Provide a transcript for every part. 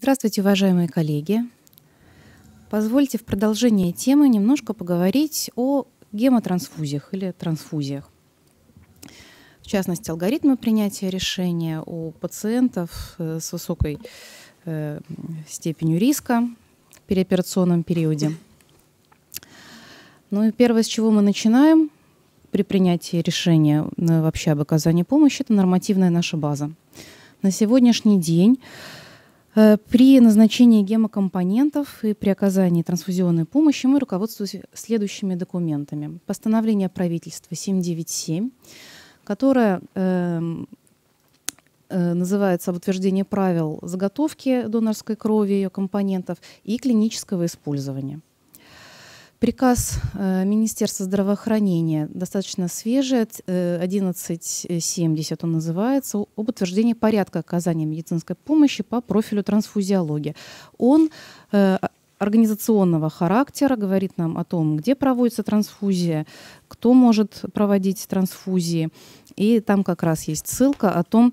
Здравствуйте, уважаемые коллеги. Позвольте в продолжение темы немножко поговорить о гемотрансфузиях или трансфузиях. В частности, алгоритмы принятия решения у пациентов э, с высокой э, степенью риска в переоперационном периоде. Ну и первое, с чего мы начинаем при принятии решения вообще об оказании помощи, это нормативная наша база. На сегодняшний день Э, при назначении гемокомпонентов и при оказании трансфузионной помощи мы руководствуемся следующими документами. Постановление правительства 797, которое эм, э, называется об утверждении правил заготовки донорской крови, ее компонентов и клинического использования. Приказ э, Министерства здравоохранения достаточно свежий, 1170 э, он называется, об утверждении порядка оказания медицинской помощи по профилю трансфузиологии. Он э, организационного характера, говорит нам о том, где проводится трансфузия, кто может проводить трансфузии. И там как раз есть ссылка о том,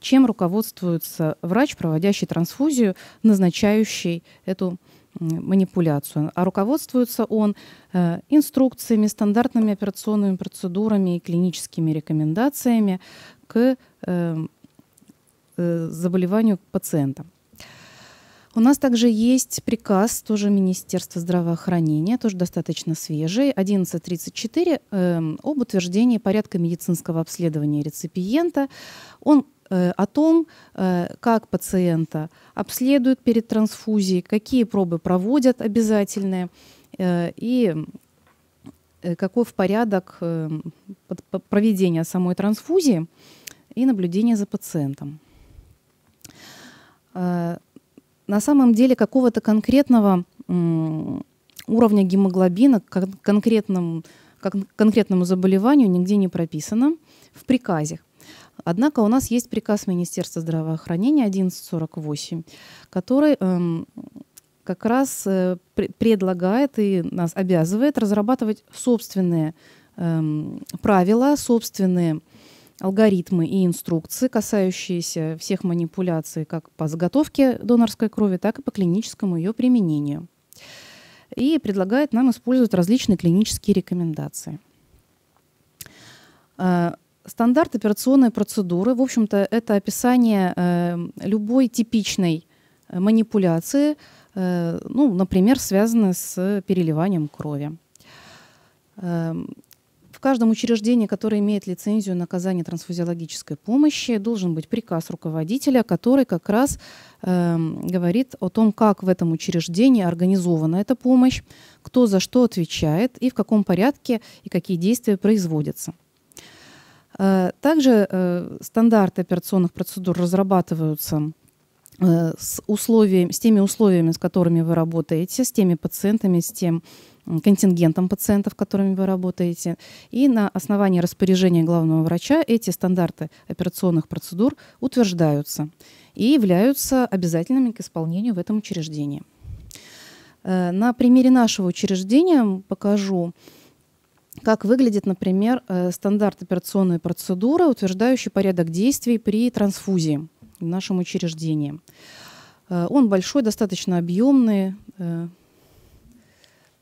чем руководствуется врач, проводящий трансфузию, назначающий эту трансфузию манипуляцию. А руководствуется он э, инструкциями, стандартными операционными процедурами и клиническими рекомендациями к э, э, заболеванию пациента. У нас также есть приказ тоже Министерства здравоохранения, тоже достаточно свежий, 1134 э, эм, об утверждении порядка медицинского обследования реципиента. Он Э, о том, э, как пациента обследуют перед трансфузией, какие пробы проводят обязательные э, и каков порядок проведения самой трансфузии и наблюдения за пациентом. На самом деле какого-то конкретного уровня гемоглобина к конкретному, к конкретному заболеванию нигде не прописано в приказе. Однако у нас есть приказ Министерства здравоохранения 1148, который эм, как раз э, предлагает и нас обязывает разрабатывать собственные эм, правила, собственные алгоритмы и инструкции, касающиеся всех манипуляций как по заготовке донорской крови, так и по клиническому ее применению. И предлагает нам использовать различные клинические рекомендации. Э, Стандарт операционной процедуры, в общем-то, это описание э, любой типичной э, манипуляции, э, ну, например, связанной с переливанием крови. Э, в каждом учреждении, которое имеет лицензию на оказание трансфузиологической помощи, должен быть приказ руководителя, который как раз э, говорит о том, как в этом учреждении организована эта помощь, кто за что отвечает и в каком порядке и какие действия производятся. Э, также э, стандарты операционных процедур разрабатываются э, с, условием, с теми условиями, с которыми вы работаете, с теми пациентами, с тем контингентом пациентов, с которыми вы работаете. И на основании распоряжения главного врача эти стандарты операционных процедур утверждаются и являются обязательными к исполнению в этом учреждении. На примере нашего учреждения покажу, как выглядит, например, э, стандарт операционной процедуры, утверждающий порядок действий при трансфузии в нашем учреждении. Э, он большой, достаточно объемный,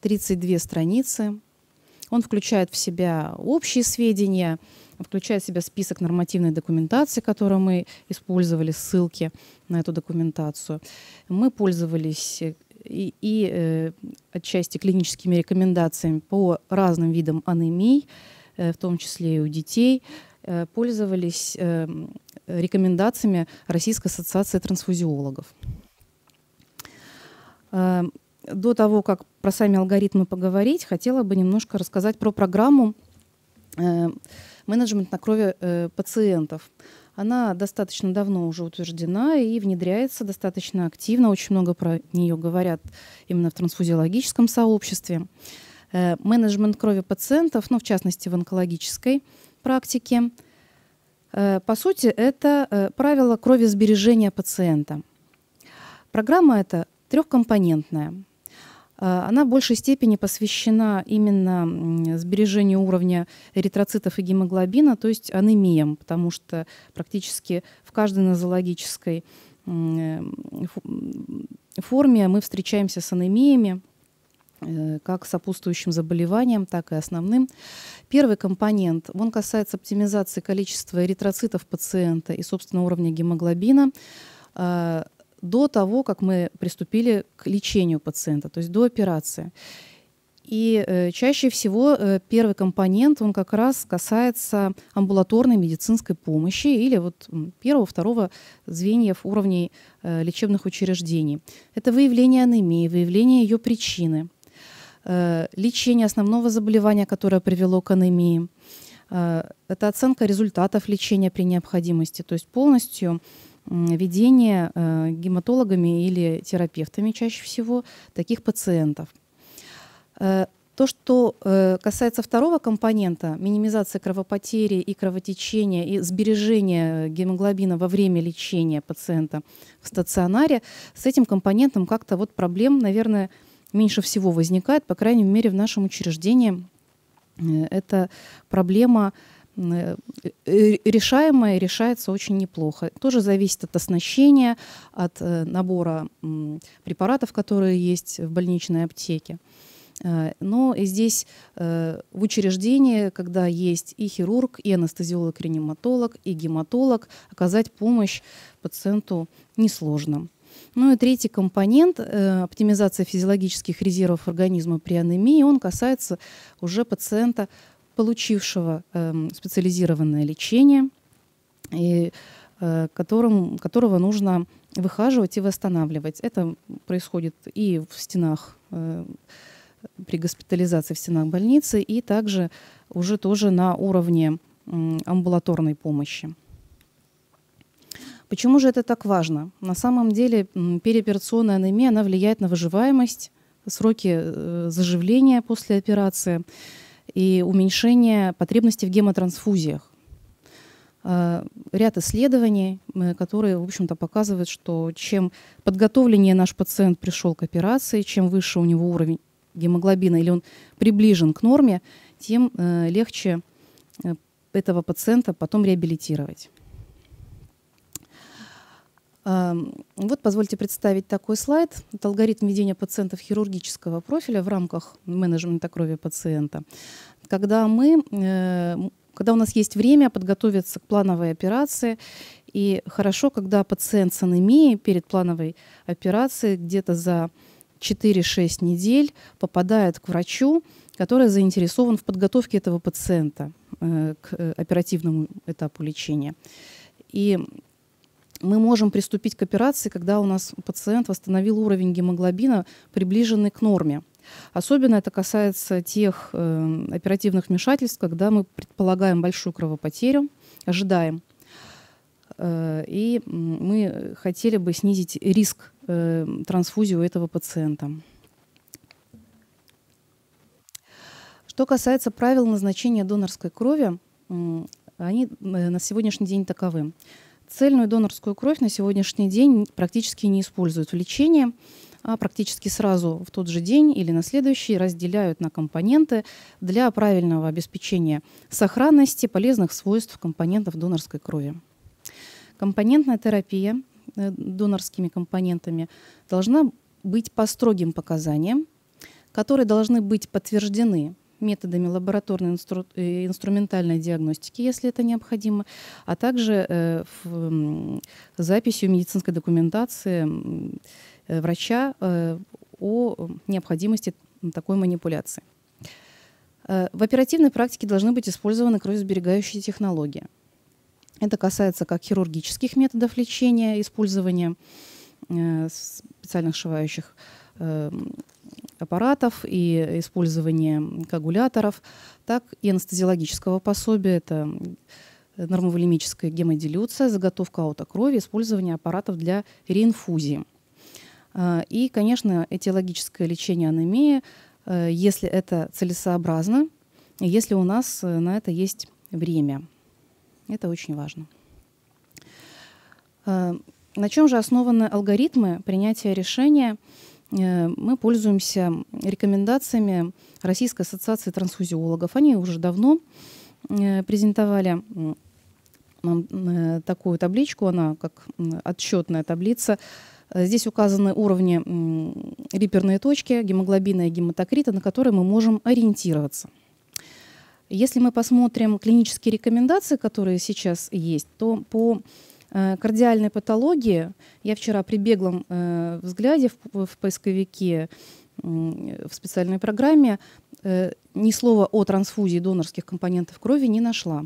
32 э, страницы. Он включает в себя общие сведения, включает в себя список нормативной документации, которую мы использовали, ссылки на эту документацию. Мы пользовались и, и э, отчасти клиническими рекомендациями по разным видам анемий, э, в том числе и у детей, э, пользовались э, рекомендациями Российской ассоциации трансфузиологов. Э, до того, как про сами алгоритмы поговорить, хотела бы немножко рассказать про программу э, менеджмент на крови э, пациентов. Э, она достаточно давно уже утверждена и внедряется достаточно активно. Очень много про нее говорят именно в трансфузиологическом сообществе. Э, менеджмент крови пациентов, ну, в частности, в онкологической практике, э, по сути, это э, правило крови сбережения пациента. Программа эта трехкомпонентная – Э, она в большей степени посвящена именно сбережению уровня эритроцитов и гемоглобина, то есть анемиям, потому что практически в каждой нозологической форме мы встречаемся с анемиями, э, как сопутствующим заболеванием, так и основным. Первый компонент, он касается оптимизации количества эритроцитов пациента и, собственно, уровня гемоглобина. Э, до того, как мы приступили к лечению пациента, то есть до операции. И э, чаще всего э, первый компонент, он как раз касается амбулаторной медицинской помощи или вот первого, второго звеньев уровней э, лечебных учреждений. Это выявление анемии, выявление ее причины, э, лечение основного заболевания, которое привело к анемии. Э, это оценка результатов лечения при необходимости, то есть полностью ведение э, гематологами или терапевтами чаще всего таких пациентов. Э, то, что э, касается второго компонента, минимизация кровопотери и кровотечения и сбережения гемоглобина во время лечения пациента в стационаре, с этим компонентом как-то вот проблем, наверное, меньше всего возникает, по крайней мере, в нашем учреждении. Это проблема Э, э, решаемое решается очень неплохо. Тоже зависит от оснащения, от э, набора препаратов, которые есть в больничной аптеке. Но здесь в учреждении, когда есть и хирург, и анестезиолог-реаниматолог, и гематолог, оказать помощь пациенту несложно. Ну и третий компонент э, – оптимизация физиологических резервов организма при анемии. Он касается уже пациента получившего э, специализированное лечение, и э, которым, которого нужно выхаживать и восстанавливать. Это происходит и в стенах, э, при госпитализации в стенах больницы, и также уже тоже на уровне э, амбулаторной помощи. Почему же это так важно? На самом деле переоперационная анемия она влияет на выживаемость, сроки э, заживления после операции и уменьшение потребностей в гемотрансфузиях. Э, ряд исследований, э, которые, в общем-то, показывают, что чем подготовленнее наш пациент пришел к операции, чем выше у него уровень гемоглобина или он приближен к норме, тем э, легче этого пациента потом реабилитировать. Вот позвольте представить такой слайд. Это алгоритм ведения пациентов хирургического профиля в рамках менеджмента крови пациента. Когда мы эм, когда у нас есть время подготовиться к плановой операции. И хорошо, когда пациент с анемией перед плановой операцией где-то за 4-6 недель попадает к врачу, который заинтересован в подготовке этого пациента э, к э, оперативному этапу лечения. И мы можем приступить к операции, когда у нас пациент восстановил уровень гемоглобина, приближенный к норме. Особенно это касается тех э, оперативных вмешательств, когда мы предполагаем большую кровопотерю, ожидаем. Э, и мы хотели бы снизить риск э, трансфузии у этого пациента. Что касается правил назначения донорской крови, они э, на сегодняшний день таковы. Цельную донорскую кровь на сегодняшний день практически не используют в лечении, а практически сразу в тот же день или на следующий разделяют на компоненты для правильного обеспечения сохранности полезных свойств компонентов донорской крови. Компонентная терапия э, донорскими компонентами должна быть по строгим показаниям, которые должны быть подтверждены методами лабораторной инстру э, инструментальной диагностики, если это необходимо, а также э, в, записью медицинской документации э, врача э, о необходимости такой манипуляции. Э, в оперативной практике должны быть использованы кровосберегающие технологии. Это касается как хирургических методов лечения, использования э, специальных шивающих аппаратов и использование коагуляторов, так и анестезиологического пособия. Это нормоволемическая гемодилюция, заготовка аутокрови, использование аппаратов для реинфузии. А, и, конечно, этиологическое лечение анемии, а, если это целесообразно, если у нас э, на это есть время. Это очень важно. А, на чем же основаны алгоритмы принятия решения Э, мы пользуемся рекомендациями Российской ассоциации трансфузиологов. Они уже давно э, презентовали нам э, такую табличку, она как отчетная таблица. Здесь указаны уровни реперные точки гемоглобина и гематокрита, на которые мы можем ориентироваться. Если мы посмотрим клинические рекомендации, которые сейчас есть, то по Э, кардиальной патологии. Я вчера при беглом э, взгляде в, в поисковике в специальной программе э, ни слова о трансфузии донорских компонентов крови не нашла.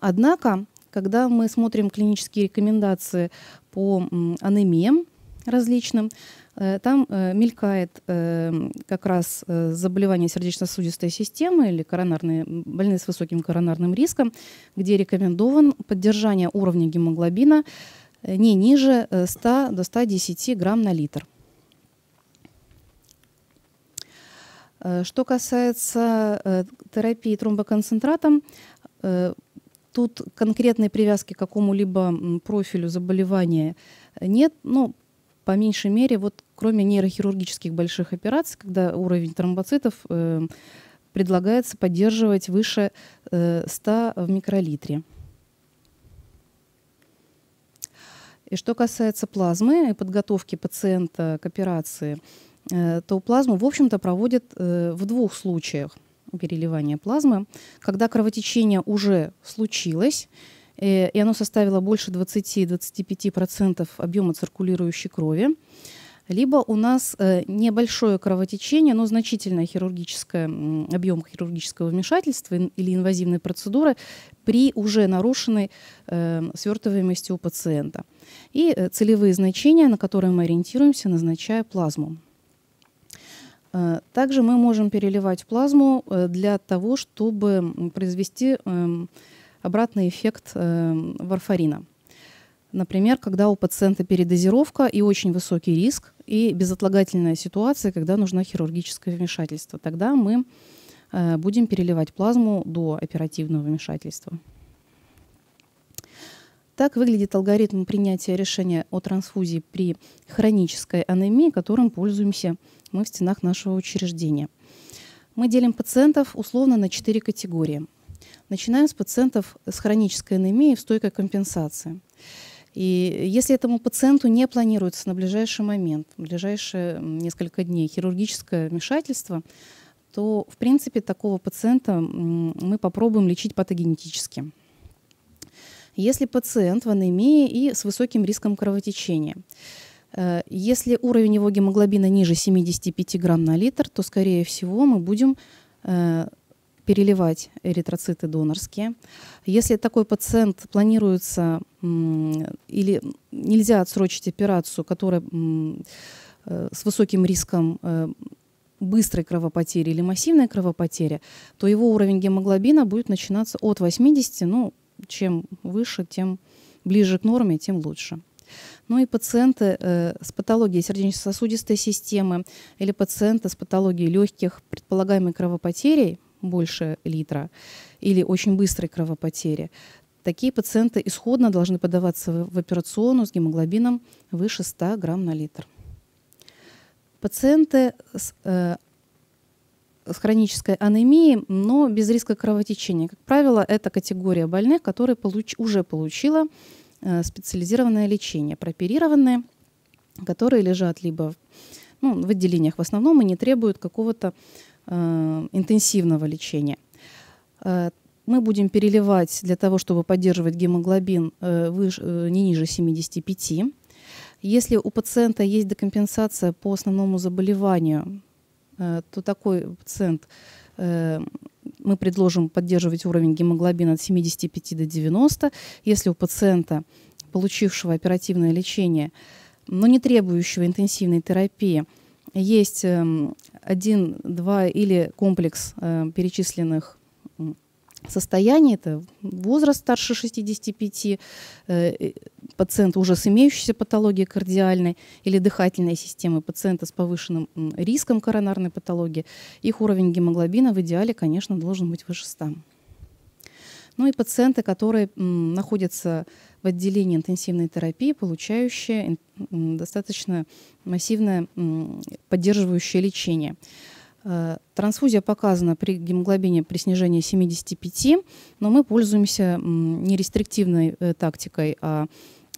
Однако, когда мы смотрим клинические рекомендации по анемиям различным, Э, там э, мелькает э, как раз заболевание сердечно-сосудистой системы или коронарные, больные с высоким коронарным риском, где рекомендован поддержание уровня гемоглобина не ниже 100 до 110 грамм на литр. Что касается терапии тромбоконцентратом, тут конкретной привязки к какому-либо профилю заболевания нет, но по меньшей мере вот кроме нейрохирургических больших операций, когда уровень тромбоцитов э, предлагается поддерживать выше э, 100 в микролитре. И что касается плазмы и подготовки пациента к операции, э, то плазму, в общем-то, проводят э, в двух случаях переливания плазмы, когда кровотечение уже случилось, э, и оно составило больше 20-25% объема циркулирующей крови либо у нас э, небольшое кровотечение, но значительное хирургическое, объем хирургического вмешательства или инвазивной процедуры при уже нарушенной эм, свертываемости у пациента. И э, целевые значения, на которые мы ориентируемся, назначая плазму. Э, также мы можем переливать плазму для того, чтобы произвести эм, обратный эффект эм, варфарина – Например, когда у пациента передозировка и очень высокий риск, и безотлагательная ситуация, когда нужно хирургическое вмешательство. Тогда мы э, будем переливать плазму до оперативного вмешательства. Так выглядит алгоритм принятия решения о трансфузии при хронической анемии, которым пользуемся мы в стенах нашего учреждения. Мы делим пациентов условно на четыре категории. Начинаем с пациентов с хронической анемией в стойкой компенсации. И если этому пациенту не планируется на ближайший момент, в ближайшие несколько дней хирургическое вмешательство, то, в принципе, такого пациента мы попробуем лечить патогенетически. Если пациент в анемии и с высоким риском кровотечения, э, если уровень его гемоглобина ниже 75 грамм на литр, то, скорее всего, мы будем э, переливать эритроциты донорские. Если такой пациент планируется или нельзя отсрочить операцию, которая э, с высоким риском э, быстрой кровопотери или массивной кровопотери, то его уровень гемоглобина будет начинаться от 80, ну, чем выше, тем ближе к норме, тем лучше. Ну и пациенты э, с патологией сердечно-сосудистой системы или пациенты с патологией легких, предполагаемой кровопотерей больше литра или очень быстрой кровопотери, Такие пациенты исходно должны подаваться в операционную с гемоглобином выше 100 грамм на литр. Пациенты с, э, с хронической анемией, но без риска кровотечения. Как правило, это категория больных, которая получ, уже получила э, специализированное лечение, прооперированные, которые лежат либо ну, в отделениях в основном и не требуют какого-то э, интенсивного лечения. Э, мы будем переливать для того, чтобы поддерживать гемоглобин э, выше, э, не ниже 75. Если у пациента есть декомпенсация по основному заболеванию, э, то такой пациент мы предложим поддерживать уровень гемоглобина от 75 до 90. Если у пациента, получившего оперативное лечение, но не требующего интенсивной терапии, есть эм, один, два или комплекс перечисленных состоянии, это возраст старше 65, э, э, пациент уже с имеющейся патологией кардиальной или дыхательной системы, пациента с повышенным риском коронарной патологии, их уровень гемоглобина в идеале, конечно, должен быть выше 100. Ну и пациенты, которые находятся в отделении интенсивной терапии, получающие достаточно массивное поддерживающее лечение. Э, трансфузия показана при гемоглобине при снижении 75, но мы пользуемся не рестриктивной э, тактикой, а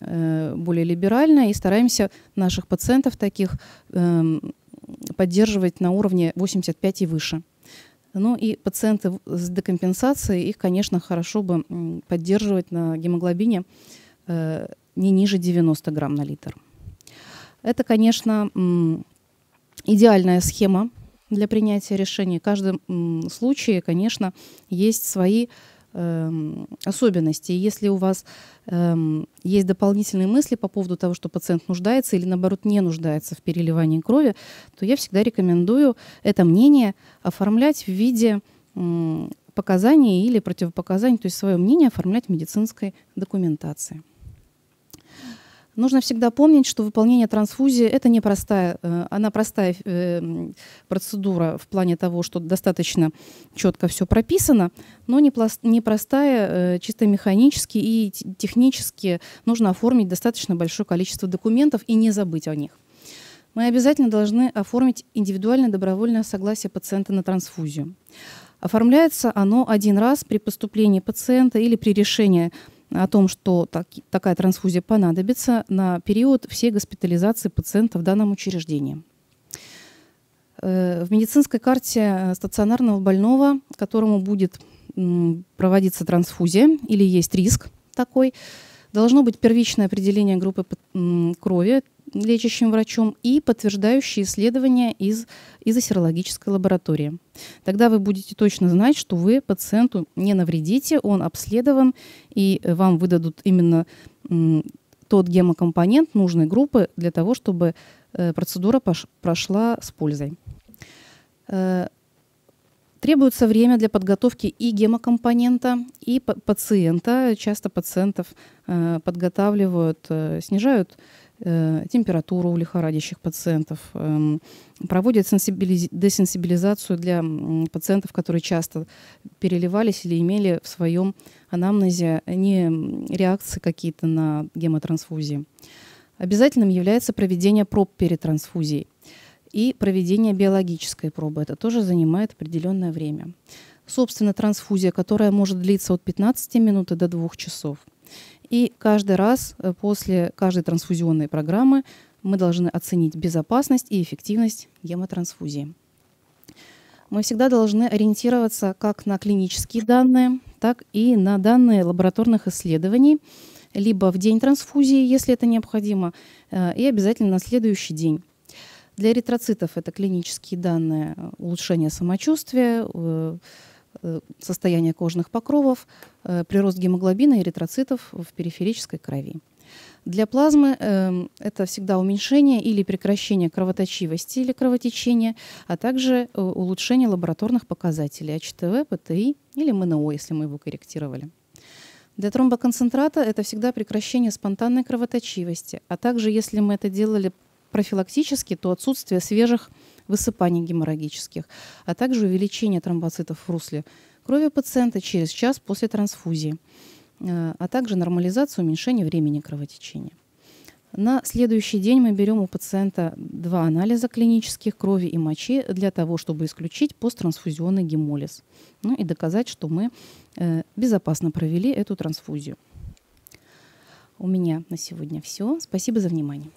э, более либеральной и стараемся наших пациентов таких эм, поддерживать на уровне 85 и выше. Ну и пациенты с декомпенсацией, их, конечно, хорошо бы поддерживать на гемоглобине не ниже 90 грамм на литр. Это, конечно, идеальная схема для принятия решений. В каждом случае, конечно, есть свои эм, особенности. Если у вас эм, есть дополнительные мысли по поводу того, что пациент нуждается или, наоборот, не нуждается в переливании крови, то я всегда рекомендую это мнение оформлять в виде эм, показаний или противопоказаний, то есть свое мнение оформлять в медицинской документации. Нужно всегда помнить, что выполнение трансфузии это не простая, э, она простая э, процедура в плане того, что достаточно четко все прописано, но непростая э, чисто механически и технически нужно оформить достаточно большое количество документов и не забыть о них. Мы обязательно должны оформить индивидуальное добровольное согласие пациента на трансфузию. Оформляется оно один раз при поступлении пациента или при решении о том, что так, такая трансфузия понадобится на период всей госпитализации пациента в данном учреждении. Э, в медицинской карте э, стационарного больного, которому будет проводиться трансфузия или есть риск такой, должно быть первичное определение группы крови, лечащим врачом и подтверждающие исследования из изосерологической лаборатории. Тогда вы будете точно знать, что вы пациенту не навредите, он обследован, и э, вам выдадут именно тот гемокомпонент нужной группы для того, чтобы э, процедура прошла с пользой. Э, требуется время для подготовки и гемокомпонента, и пациента. Часто пациентов подготавливают, снижают Э, температуру у лихорадящих пациентов, эм, проводит десенсибилизацию для пациентов, которые часто переливались или имели в своем анамнезе а не реакции какие-то на гемотрансфузии. Обязательным является проведение проб перед трансфузией и проведение биологической пробы. Это тоже занимает определенное время. Собственно, трансфузия, которая может длиться от 15 минут до 2 часов – и каждый раз э, после каждой трансфузионной программы мы должны оценить безопасность и эффективность гемотрансфузии. Мы всегда должны ориентироваться как на клинические данные, так и на данные лабораторных исследований, либо в день трансфузии, если это необходимо, э, и обязательно на следующий день. Для эритроцитов это клинические данные э, улучшения самочувствия, Э, состояние кожных покровов, э, прирост гемоглобина и эритроцитов в периферической крови. Для плазмы э, это всегда уменьшение или прекращение кровоточивости или кровотечения, а также э, улучшение лабораторных показателей АЧТВ, ПТИ или МНО, если мы его корректировали. Для тромбоконцентрата это всегда прекращение спонтанной кровоточивости, а также если мы это делали профилактически, то отсутствие свежих высыпаний геморрагических, а также увеличение тромбоцитов в русле крови пациента через час после трансфузии, э, а также нормализацию уменьшения времени кровотечения. На следующий день мы берем у пациента два анализа клинических крови и мочи для того, чтобы исключить посттрансфузионный гемолиз ну и доказать, что мы э, безопасно провели эту трансфузию. У меня на сегодня все. Спасибо за внимание.